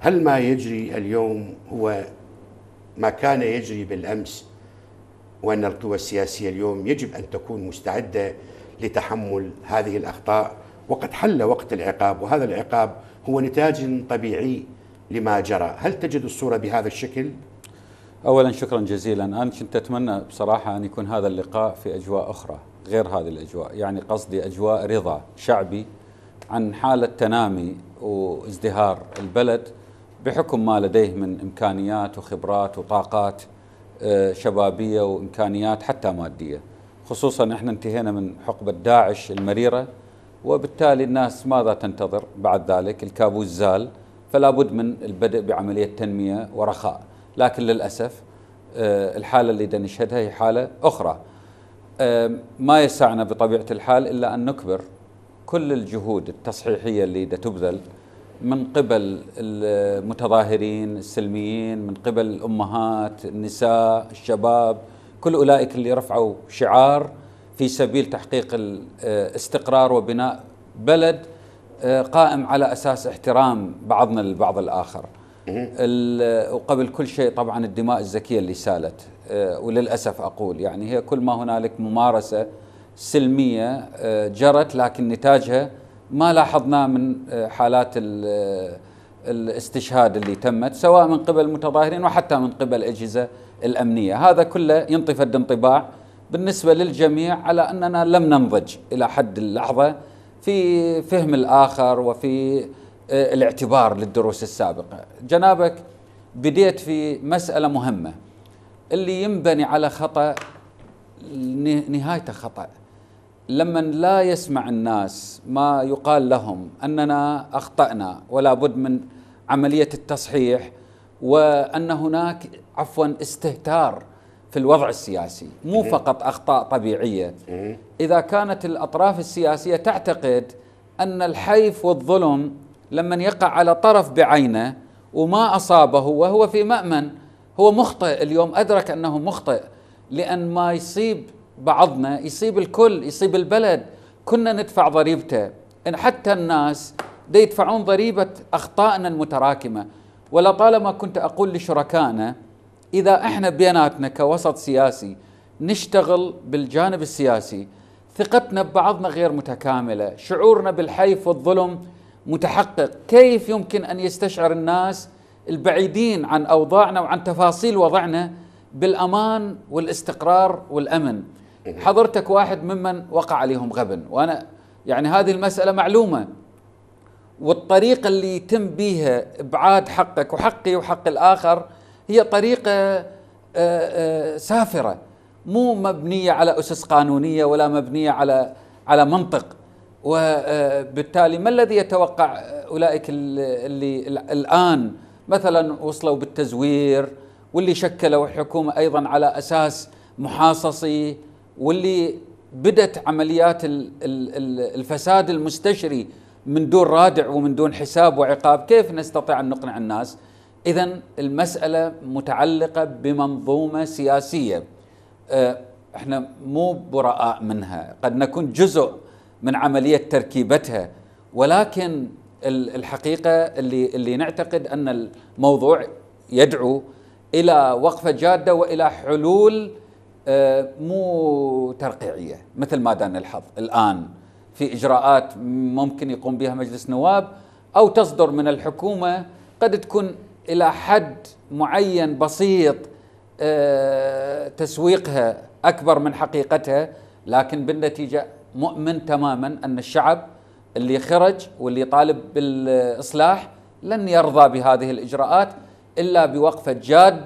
هل ما يجري اليوم هو ما كان يجري بالامس وان القوى السياسيه اليوم يجب ان تكون مستعده لتحمل هذه الاخطاء وقد حل وقت العقاب وهذا العقاب هو نتاج طبيعي لما جرى، هل تجد الصوره بهذا الشكل؟ اولا شكرا جزيلا، انا كنت اتمنى بصراحه ان يكون هذا اللقاء في اجواء اخرى غير هذه الاجواء، يعني قصدي اجواء رضا شعبي عن حاله تنامي وازدهار البلد بحكم ما لديه من إمكانيات وخبرات وطاقات آه، شبابية وإمكانيات حتى مادية خصوصا احنا انتهينا من حقبة داعش المريرة وبالتالي الناس ماذا تنتظر بعد ذلك الكابوس زال فلا بد من البدء بعملية تنمية ورخاء لكن للأسف آه، الحالة اللي نشهدها هي حالة أخرى ما يسعنا بطبيعة الحال إلا أن نكبر كل الجهود التصحيحية اللي تبذل من قبل المتظاهرين السلميين من قبل الامهات النساء الشباب كل اولئك اللي رفعوا شعار في سبيل تحقيق الاستقرار وبناء بلد آه، قائم على اساس احترام بعضنا للبعض الاخر وقبل كل شيء طبعا الدماء الزكيه اللي سالت آه، وللاسف اقول يعني هي كل ما هنالك ممارسه سلميه آه، جرت لكن نتاجها ما لاحظناه من آه، حالات آه، الاستشهاد اللي تمت سواء من قبل المتظاهرين وحتى من قبل أجهزة الأمنية هذا كله فد انطباع بالنسبة للجميع على أننا لم ننضج إلى حد اللحظة في فهم الآخر وفي آه، الاعتبار للدروس السابقة جنابك بديت في مسألة مهمة اللي ينبني على خطأ نهايته خطأ لما لا يسمع الناس ما يقال لهم اننا اخطانا ولا بد من عمليه التصحيح وان هناك عفوا استهتار في الوضع السياسي مو فقط اخطاء طبيعيه اذا كانت الاطراف السياسيه تعتقد ان الحيف والظلم لما يقع على طرف بعينه وما اصابه وهو في مامن هو مخطئ اليوم ادرك انه مخطئ لان ما يصيب بعضنا يصيب الكل يصيب البلد كنا ندفع ضريبته إن حتى الناس دي يدفعون ضريبة أخطائنا المتراكمة ولا طالما كنت أقول لشركائنا إذا إحنا بيناتنا كوسط سياسي نشتغل بالجانب السياسي ثقتنا ببعضنا غير متكاملة شعورنا بالحيف والظلم متحقق كيف يمكن أن يستشعر الناس البعيدين عن أوضاعنا وعن تفاصيل وضعنا بالأمان والاستقرار والأمن حضرتك واحد ممن وقع عليهم غبن وانا يعني هذه المساله معلومه والطريقه اللي يتم بيها ابعاد حقك وحقي وحق الاخر هي طريقه آه، آه، سافره مو مبنيه على اسس قانونيه ولا مبنيه على على منطق وبالتالي آه، ما الذي يتوقع اولئك اللي الان مثلا وصلوا بالتزوير واللي شكلوا الحكومه ايضا على اساس محاصصي واللي بدت عمليات الفساد المستشري من دون رادع ومن دون حساب وعقاب كيف نستطيع أن نقنع الناس إذا المسألة متعلقة بمنظومة سياسية آه، احنا مو براء منها قد نكون جزء من عملية تركيبتها ولكن الحقيقة اللي, اللي نعتقد أن الموضوع يدعو إلى وقفة جادة وإلى حلول آه، مو ترقيعيه مثل ما دان الحظ الان في اجراءات ممكن يقوم بها مجلس نواب او تصدر من الحكومه قد تكون الى حد معين بسيط آه، تسويقها اكبر من حقيقتها لكن بالنتيجه مؤمن تماما ان الشعب اللي خرج واللي طالب بالاصلاح لن يرضى بهذه الاجراءات الا بوقفه جاده